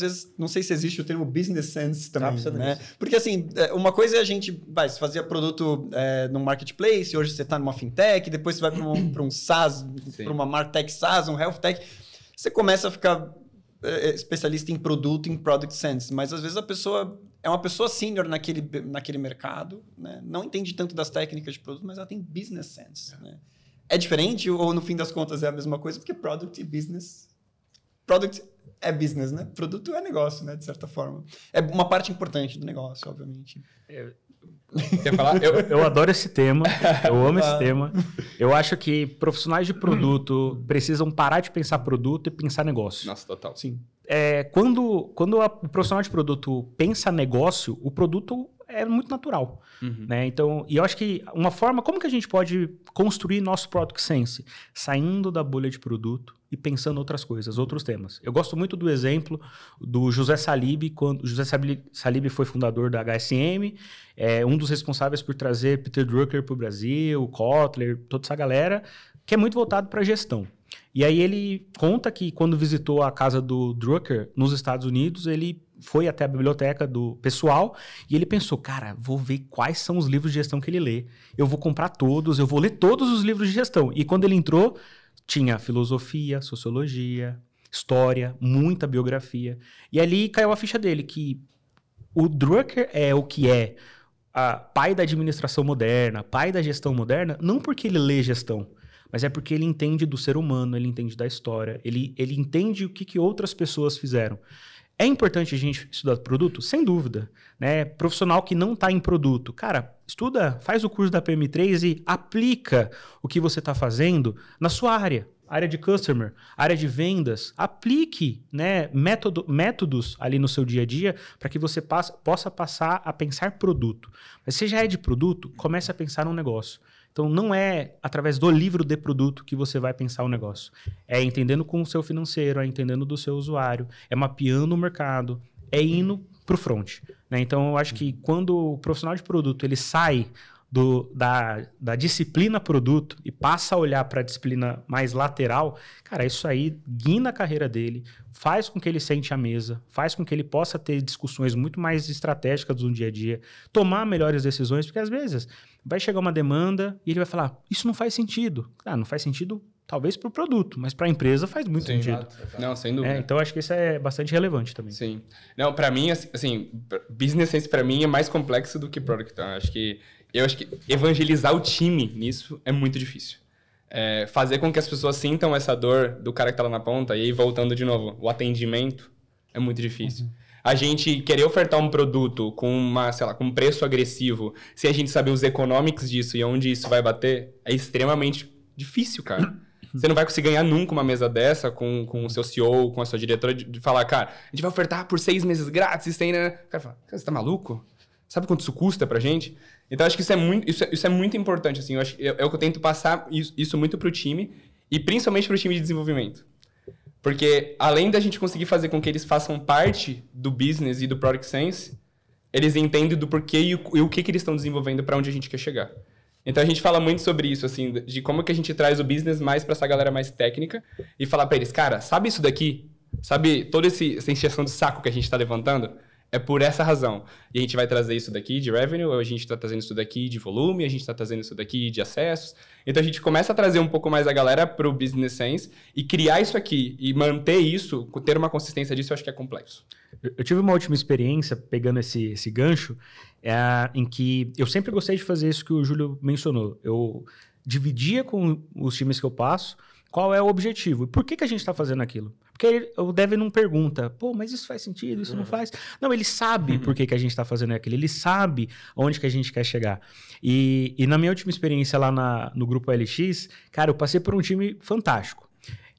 às vezes, não sei se existe o termo business sense também, tá né? Porque, assim, é, uma coisa é a gente, vai, você fazia produto é, marketplace, hoje você está numa fintech, depois você vai para um, um SaaS, para uma martech SaaS, um health tech, você começa a ficar é, é, especialista em produto, em product sense, mas às vezes a pessoa é uma pessoa senior naquele, naquele mercado, né? Não entende tanto das técnicas de produto, mas ela tem business sense, é. né? É diferente ou, no fim das contas, é a mesma coisa? Porque product e business... Product é business, né? Produto é negócio, né? De certa forma. É uma parte importante do negócio, obviamente. É, quer falar? eu, eu, adoro esse tema, eu amo esse ah. tema. Eu acho que profissionais de produto precisam parar de pensar produto e pensar negócio. Nossa, total. Sim. É, quando quando a, o profissional de produto pensa negócio, o produto é muito natural. Uhum. Né? Então, e eu acho que uma forma, como que a gente pode construir nosso Product Sense? Saindo da bolha de produto e pensando outras coisas, outros temas. Eu gosto muito do exemplo do José Salib, quando José Salib foi fundador da HSM, é um dos responsáveis por trazer Peter Drucker para o Brasil, Kotler, toda essa galera, que é muito voltado para gestão. E aí ele conta que quando visitou a casa do Drucker nos Estados Unidos, ele foi até a biblioteca do pessoal e ele pensou, cara, vou ver quais são os livros de gestão que ele lê. Eu vou comprar todos, eu vou ler todos os livros de gestão. E quando ele entrou, tinha filosofia, sociologia, história, muita biografia. E ali caiu a ficha dele que o Drucker é o que é, pai da administração moderna, pai da gestão moderna, não porque ele lê gestão, mas é porque ele entende do ser humano, ele entende da história, ele, ele entende o que, que outras pessoas fizeram. É importante a gente estudar produto? Sem dúvida. Né? Profissional que não está em produto, cara, estuda, faz o curso da PM3 e aplica o que você está fazendo na sua área. Área de customer, área de vendas, aplique né, método, métodos ali no seu dia a dia para que você possa passar a pensar produto. Mas se já é de produto, comece a pensar no negócio. Então, não é através do livro de produto que você vai pensar o negócio. É entendendo com o seu financeiro, é entendendo do seu usuário, é mapeando o mercado, é indo para o front. Né? Então, eu acho que quando o profissional de produto ele sai do, da, da disciplina produto e passa a olhar para a disciplina mais lateral, cara, isso aí guina a carreira dele, faz com que ele sente a mesa, faz com que ele possa ter discussões muito mais estratégicas do dia a dia, tomar melhores decisões, porque às vezes vai chegar uma demanda e ele vai falar: Isso não faz sentido. Ah, não faz sentido talvez para o produto, mas para a empresa faz muito Sim, sentido. Exato, Não, sem dúvida. É, então acho que isso é bastante relevante também. Sim. Não, para mim, assim, assim, business sense para mim é mais complexo do que product. Então, acho que eu acho que evangelizar o time nisso é muito difícil. É, fazer com que as pessoas sintam essa dor do cara que tá lá na ponta, e aí voltando de novo, o atendimento é muito difícil. Uhum. A gente querer ofertar um produto com uma, sei lá, com um preço agressivo, sem a gente saber os economics disso e onde isso vai bater, é extremamente difícil, cara. Uhum. Você não vai conseguir ganhar nunca uma mesa dessa com, com o seu CEO, com a sua diretora, de, de falar, cara, a gente vai ofertar por seis meses grátis, sem. Né? O cara fala, cara, você tá maluco? Sabe quanto isso custa pra gente? Então, acho que isso é muito, isso é, isso é muito importante, assim. Eu acho, é, é o que eu tento passar isso, isso muito pro time e principalmente pro time de desenvolvimento. Porque além da gente conseguir fazer com que eles façam parte do business e do Product Sense, eles entendem do porquê e o, e o que, que eles estão desenvolvendo para onde a gente quer chegar. Então a gente fala muito sobre isso, assim, de como que a gente traz o business mais para essa galera mais técnica e falar para eles, cara, sabe isso daqui? Sabe toda esse, essa encheção de saco que a gente está levantando? É por essa razão. E a gente vai trazer isso daqui de revenue, a gente está trazendo isso daqui de volume, a gente está trazendo isso daqui de acessos. Então a gente começa a trazer um pouco mais a galera para o Business Sense e criar isso aqui e manter isso, ter uma consistência disso, eu acho que é complexo. Eu tive uma última experiência pegando esse, esse gancho, é, em que eu sempre gostei de fazer isso que o Júlio mencionou. Eu dividia com os times que eu passo qual é o objetivo e por que, que a gente está fazendo aquilo. Porque ele, o dev não pergunta, pô, mas isso faz sentido, isso uhum. não faz. Não, ele sabe uhum. por que, que a gente está fazendo aquilo, ele sabe onde que a gente quer chegar. E, e na minha última experiência lá na, no grupo LX, cara, eu passei por um time fantástico.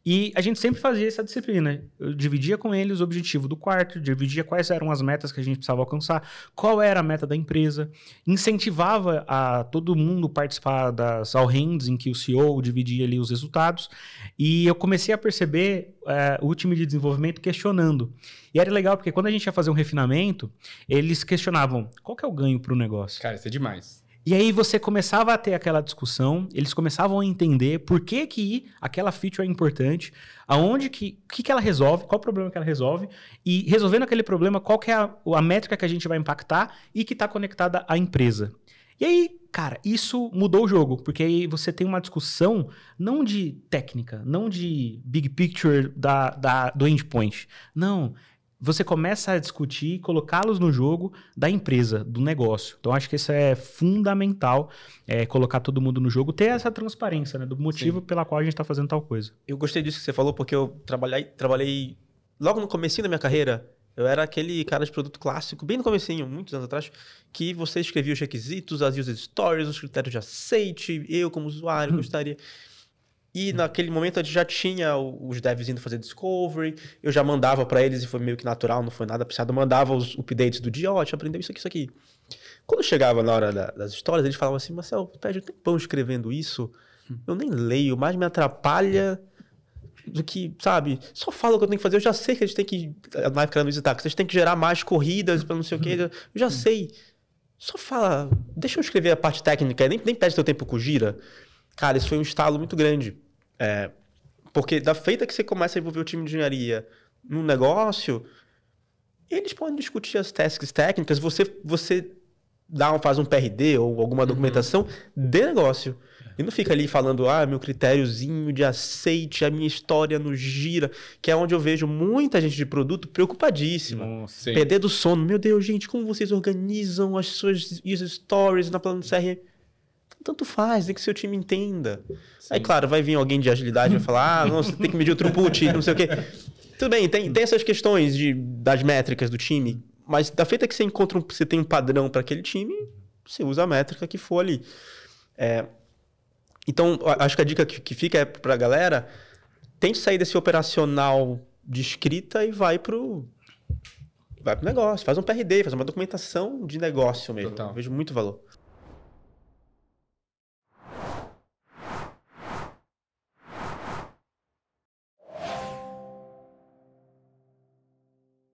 E a gente sempre fazia essa disciplina. Eu dividia com eles o objetivo do quarto, dividia quais eram as metas que a gente precisava alcançar, qual era a meta da empresa, incentivava a todo mundo participar das all hands em que o CEO dividia ali os resultados. E eu comecei a perceber é, o time de desenvolvimento questionando. E era legal porque quando a gente ia fazer um refinamento, eles questionavam qual que é o ganho para o negócio. Cara, isso é demais. E aí você começava a ter aquela discussão, eles começavam a entender por que que aquela feature é importante, aonde que, que, que ela resolve, qual o problema que ela resolve, e resolvendo aquele problema, qual que é a, a métrica que a gente vai impactar e que está conectada à empresa. E aí, cara, isso mudou o jogo, porque aí você tem uma discussão não de técnica, não de big picture da, da, do endpoint, não, você começa a discutir e colocá-los no jogo da empresa, do negócio. Então, acho que isso é fundamental, é, colocar todo mundo no jogo, ter essa transparência, né? Do motivo Sim. pela qual a gente está fazendo tal coisa. Eu gostei disso que você falou, porque eu trabalhei, trabalhei logo no começo da minha carreira, eu era aquele cara de produto clássico, bem no comecinho, muitos anos atrás, que você escrevia os requisitos, as user stories, os critérios de aceite, eu como usuário uhum. gostaria... E hum. naquele momento a gente já tinha os devs indo fazer discovery, eu já mandava para eles e foi meio que natural, não foi nada precisado. Eu mandava os updates do dia, ó, oh, aprendeu isso aqui, isso aqui. Quando chegava na hora da, das histórias, eles falavam assim, Marcel, perde um tempão escrevendo isso, hum. eu nem leio, mais me atrapalha do que, sabe, só fala o que eu tenho que fazer, eu já sei que a gente tem que, na época era no que a gente tem que gerar mais corridas para não sei o quê, hum. eu já sei. Só fala, deixa eu escrever a parte técnica, nem, nem perde teu tempo com o Gira. Cara, isso foi um estalo muito grande. É, porque da feita que você começa a envolver o time de engenharia no negócio, eles podem discutir as tasks técnicas, você, você dá, um, faz um PRD ou alguma uhum. documentação uhum. de negócio. E não fica ali falando, ah, meu critériozinho de aceite, a minha história no gira, que é onde eu vejo muita gente de produto preocupadíssima. perder do sono. Meu Deus, gente, como vocês organizam as suas stories na plano do CRM? Tanto faz, tem que seu time entenda. Sim. Aí, claro, vai vir alguém de agilidade e vai falar: ah, não, você tem que medir o throughput, não sei o quê. Tudo bem, tem, tem essas questões de, das métricas do time, mas da feita que você encontra, um, você tem um padrão para aquele time, você usa a métrica que for ali. É, então, acho que a dica que, que fica é para a galera: tente sair desse operacional de escrita e vai pro vai pro negócio, faz um PRD, faz uma documentação de negócio mesmo. Total. vejo muito valor.